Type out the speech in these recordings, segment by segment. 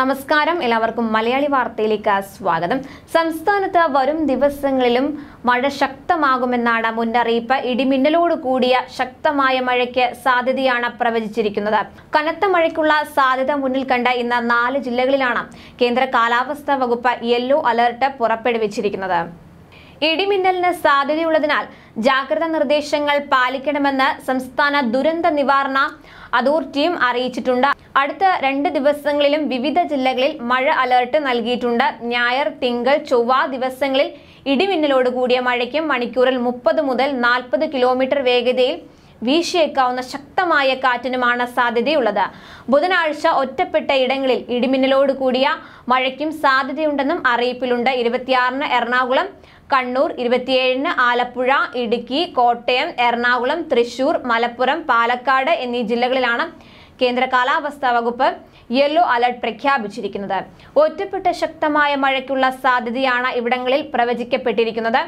നമസ്കാരം എല്ലാവർക്കും മലയാളി വാർത്തയിലേക്ക് സ്വാഗതം സംസ്ഥാനത്ത് വരും ദിവസങ്ങളിലും മഴ ശക്തമാകുമെന്നാണ് മുന്നറിയിപ്പ് ഇടിമിന്നലോട് കൂടിയ ശക്തമായ മഴയ്ക്ക് സാധ്യതയാണ് പ്രവചിച്ചിരിക്കുന്നത് കനത്ത മഴയ്ക്കുള്ള സാധ്യത മുന്നിൽ കണ്ട ഇന്ന് നാല് ജില്ലകളിലാണ് കേന്ദ്ര കാലാവസ്ഥാ വകുപ്പ് യെല്ലോ അലർട്ട് പുറപ്പെടുവിച്ചിരിക്കുന്നത് ഇടിമിന്നലിന് സാധ്യതയുള്ളതിനാൽ ജാഗ്രതാ നിർദ്ദേശങ്ങൾ പാലിക്കണമെന്ന് സംസ്ഥാന ദുരന്ത നിവാരണ അതോറിറ്റിയും അറിയിച്ചിട്ടുണ്ട് അടുത്ത രണ്ട് ദിവസങ്ങളിലും വിവിധ ജില്ലകളിൽ മഴ അലേർട്ട് നൽകിയിട്ടുണ്ട് ഞായർ തിങ്കൾ ചൊവ്വ ദിവസങ്ങളിൽ ഇടിമിന്നലോട് കൂടിയ മഴയ്ക്കും മണിക്കൂറിൽ മുപ്പത് മുതൽ നാൽപ്പത് കിലോമീറ്റർ വേഗതയിൽ വീശിയേക്കാവുന്ന ശക്തമായ കാറ്റിനുമാണ് സാധ്യതയുള്ളത് ബുധനാഴ്ച ഒറ്റപ്പെട്ട ഇടങ്ങളിൽ ഇടിമിന്നലോട് കൂടിയ മഴയ്ക്കും സാധ്യതയുണ്ടെന്നും അറിയിപ്പിലുണ്ട് ഇരുപത്തിയാറിന് എറണാകുളം കണ്ണൂർ ഇരുപത്തിയേഴിന് ആലപ്പുഴ ഇടുക്കി കോട്ടയം എറണാകുളം തൃശൂർ മലപ്പുറം പാലക്കാട് എന്നീ ജില്ലകളിലാണ് കേന്ദ്ര കാലാവസ്ഥാ വകുപ്പ് യെല്ലോ അലർട്ട് പ്രഖ്യാപിച്ചിരിക്കുന്നത് ഒറ്റപ്പെട്ട ശക്തമായ മഴയ്ക്കുള്ള സാധ്യതയാണ് ഇവിടങ്ങളിൽ പ്രവചിക്കപ്പെട്ടിരിക്കുന്നത്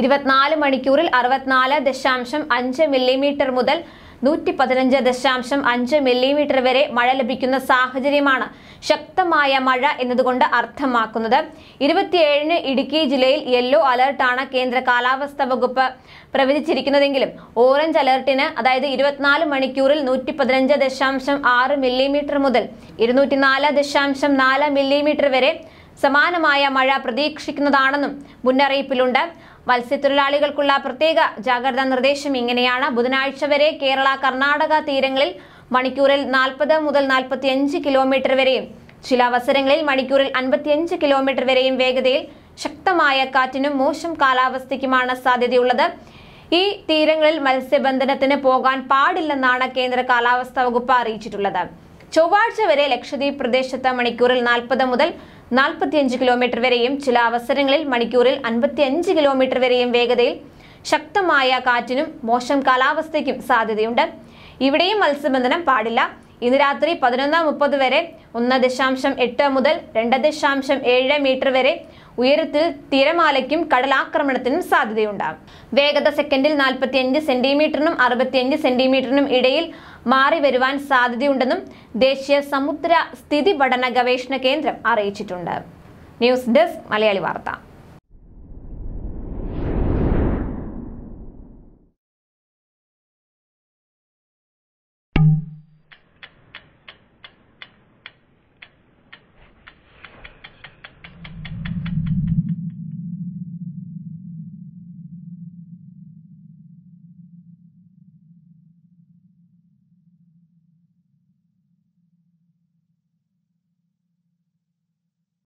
ഇരുപത്തിനാല് മണിക്കൂറിൽ അറുപത്തിനാല് ദശാംശം അഞ്ച് മില്ലിമീറ്റർ മുതൽ നൂറ്റി പതിനഞ്ച് ദശാംശം അഞ്ച് മില്ലിമീറ്റർ വരെ മഴ ലഭിക്കുന്ന സാഹചര്യമാണ് ശക്തമായ മഴ എന്നതുകൊണ്ട് അർത്ഥമാക്കുന്നത് ഇരുപത്തിയേഴിന് ഇടുക്കി ജില്ലയിൽ യെല്ലോ അലർട്ടാണ് കേന്ദ്ര കാലാവസ്ഥാ വകുപ്പ് പ്രവചിച്ചിരിക്കുന്നതെങ്കിലും ഓറഞ്ച് അലർട്ടിന് അതായത് ഇരുപത്തിനാല് മണിക്കൂറിൽ നൂറ്റി പതിനഞ്ച് ദശാംശം ആറ് മില്ലിമീറ്റർ മുതൽ നാല് ദശാംശം നാല് മില്ലിമീറ്റർ വരെ സമാനമായ മഴ പ്രതീക്ഷിക്കുന്നതാണെന്നും മുന്നറിയിപ്പിലുണ്ട് മത്സ്യത്തൊഴിലാളികൾക്കുള്ള പ്രത്യേക ജാഗ്രതാ നിർദ്ദേശം ഇങ്ങനെയാണ് ബുധനാഴ്ച വരെ കേരള കർണാടക തീരങ്ങളിൽ മണിക്കൂറിൽ നാൽപ്പത് മുതൽ നാൽപ്പത്തിയഞ്ച് കിലോമീറ്റർ വരെയും ചില അവസരങ്ങളിൽ മണിക്കൂറിൽ അൻപത്തിയഞ്ച് കിലോമീറ്റർ വരെയും വേഗതയിൽ ശക്തമായ കാറ്റിനും മോശം കാലാവസ്ഥയ്ക്കുമാണ് സാധ്യതയുള്ളത് ഈ തീരങ്ങളിൽ മത്സ്യബന്ധനത്തിന് പോകാൻ പാടില്ലെന്നാണ് കേന്ദ്ര കാലാവസ്ഥാ വകുപ്പ് അറിയിച്ചിട്ടുള്ളത് ചൊവ്വാഴ്ച വരെ ലക്ഷദ്വീപ് പ്രദേശത്ത് മണിക്കൂറിൽ നാൽപ്പത് മുതൽ നാൽപ്പത്തിയഞ്ച് കിലോമീറ്റർ വരെയും ചില അവസരങ്ങളിൽ മണിക്കൂറിൽ അൻപത്തിയഞ്ച് കിലോമീറ്റർ വരെയും വേഗതയിൽ ശക്തമായ കാറ്റിനും മോശം കാലാവസ്ഥയ്ക്കും സാധ്യതയുണ്ട് ഇവിടെയും മത്സ്യബന്ധനം പാടില്ല ഇന്ന് രാത്രി പതിനൊന്ന് മുപ്പത് വരെ ഒന്ന് ദശാംശം എട്ട് മുതൽ രണ്ട് ദശാംശം ഏഴ് മീറ്റർ വരെ ഉയരത്തിൽ തിരമാലയ്ക്കും കടലാക്രമണത്തിനും സാധ്യതയുണ്ടാകും വേഗത സെക്കൻഡിൽ നാൽപ്പത്തിയഞ്ച് സെന്റിമീറ്ററിനും അറുപത്തിയഞ്ച് സെന്റിമീറ്ററിനും ഇടയിൽ മാറി വരുവാൻ സാധ്യതയുണ്ടെന്നും ദേശീയ സമുദ്ര സ്ഥിതി പഠന ഗവേഷണ കേന്ദ്രം അറിയിച്ചിട്ടുണ്ട് ന്യൂസ് ഡെസ്ക് മലയാളി വാർത്ത